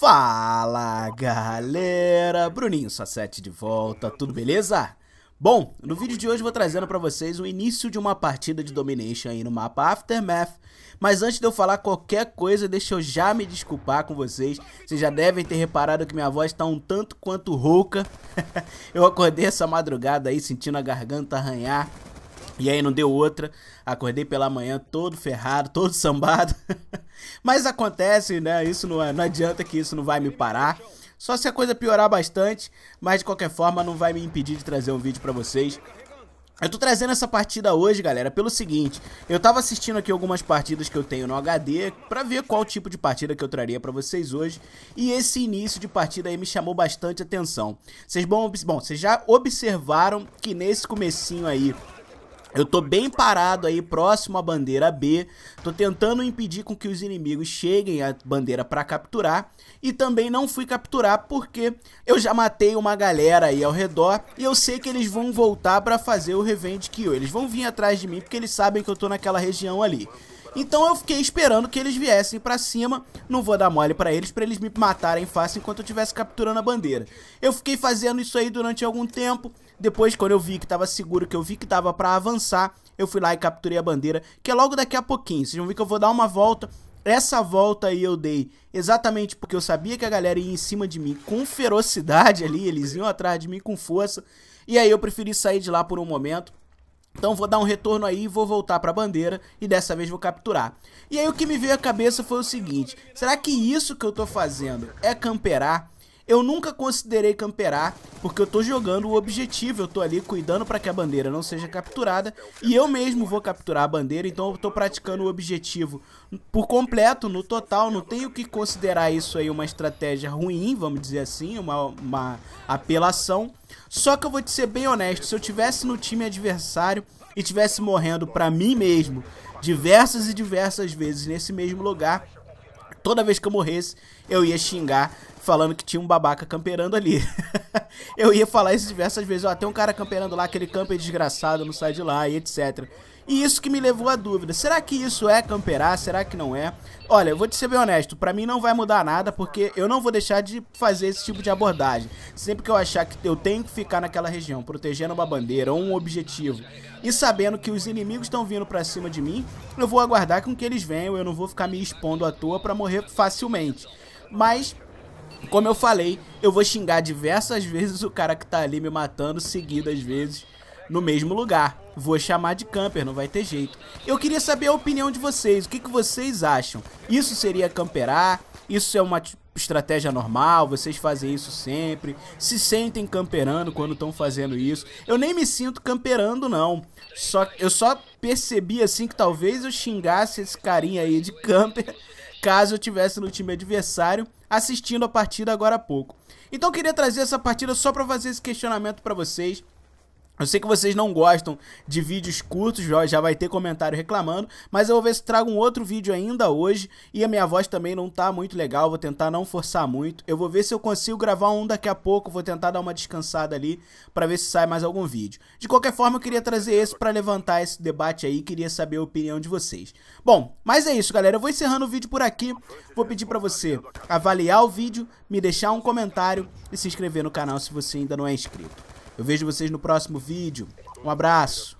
Fala galera, Bruninho só sete de volta, tudo beleza? Bom, no vídeo de hoje vou trazendo para vocês o início de uma partida de Domination aí no mapa Aftermath. Mas antes de eu falar qualquer coisa, deixa eu já me desculpar com vocês. Vocês já devem ter reparado que minha voz tá um tanto quanto rouca. eu acordei essa madrugada aí sentindo a garganta arranhar. E aí não deu outra, acordei pela manhã todo ferrado, todo sambado. Mas acontece, né? Isso não, é, não adianta que isso não vai me parar. Só se a coisa piorar bastante, mas de qualquer forma não vai me impedir de trazer um vídeo para vocês. Eu tô trazendo essa partida hoje, galera, pelo seguinte, eu tava assistindo aqui algumas partidas que eu tenho no HD pra ver qual tipo de partida que eu traria pra vocês hoje, e esse início de partida aí me chamou bastante atenção. Vocês bom, bom, vocês já observaram que nesse comecinho aí eu tô bem parado aí próximo à bandeira B, tô tentando impedir com que os inimigos cheguem à bandeira para capturar e também não fui capturar porque eu já matei uma galera aí ao redor e eu sei que eles vão voltar para fazer o revenge kill. Eles vão vir atrás de mim porque eles sabem que eu tô naquela região ali. Então eu fiquei esperando que eles viessem pra cima. Não vou dar mole pra eles, pra eles me matarem fácil enquanto eu estivesse capturando a bandeira. Eu fiquei fazendo isso aí durante algum tempo. Depois, quando eu vi que tava seguro, que eu vi que tava pra avançar, eu fui lá e capturei a bandeira, que é logo daqui a pouquinho. Vocês vão ver que eu vou dar uma volta. Essa volta aí eu dei exatamente porque eu sabia que a galera ia em cima de mim com ferocidade ali, eles iam atrás de mim com força. E aí eu preferi sair de lá por um momento então vou dar um retorno aí, vou voltar para a bandeira e dessa vez vou capturar. E aí o que me veio à cabeça foi o seguinte, será que isso que eu estou fazendo é camperar? Eu nunca considerei camperar, porque eu tô jogando o objetivo, eu tô ali cuidando para que a bandeira não seja capturada, e eu mesmo vou capturar a bandeira, então eu tô praticando o objetivo por completo, no total, não tenho que considerar isso aí uma estratégia ruim, vamos dizer assim, uma, uma apelação. Só que eu vou te ser bem honesto, se eu tivesse no time adversário e tivesse morrendo para mim mesmo diversas e diversas vezes nesse mesmo lugar, toda vez que eu morresse, eu ia xingar falando que tinha um babaca camperando ali. eu ia falar isso diversas vezes, ó, tem um cara camperando lá, aquele camper é desgraçado, não sai de lá, e etc. E isso que me levou à dúvida, será que isso é camperar? Será que não é? Olha, eu vou te ser bem honesto, pra mim não vai mudar nada, porque eu não vou deixar de fazer esse tipo de abordagem. Sempre que eu achar que eu tenho que ficar naquela região, protegendo uma bandeira ou um objetivo, e sabendo que os inimigos estão vindo pra cima de mim, eu vou aguardar com que eles venham, eu não vou ficar me expondo à toa pra morrer facilmente. Mas, como eu falei, eu vou xingar diversas vezes o cara que tá ali me matando, seguidas vezes, no mesmo lugar. Vou chamar de camper, não vai ter jeito. Eu queria saber a opinião de vocês, o que, que vocês acham? Isso seria camperar? Isso é uma estratégia normal? Vocês fazem isso sempre? Se sentem camperando quando estão fazendo isso? Eu nem me sinto camperando, não. Só, eu só percebi, assim, que talvez eu xingasse esse carinha aí de camper caso eu tivesse no time adversário assistindo a partida agora há pouco. Então eu queria trazer essa partida só para fazer esse questionamento para vocês. Eu sei que vocês não gostam de vídeos curtos, já vai ter comentário reclamando, mas eu vou ver se trago um outro vídeo ainda hoje e a minha voz também não tá muito legal, vou tentar não forçar muito. Eu vou ver se eu consigo gravar um daqui a pouco, vou tentar dar uma descansada ali para ver se sai mais algum vídeo. De qualquer forma, eu queria trazer esse para levantar esse debate aí, queria saber a opinião de vocês. Bom, mas é isso, galera, eu vou encerrando o vídeo por aqui. Vou pedir para você avaliar o vídeo, me deixar um comentário e se inscrever no canal se você ainda não é inscrito. Eu vejo vocês no próximo vídeo. Um abraço.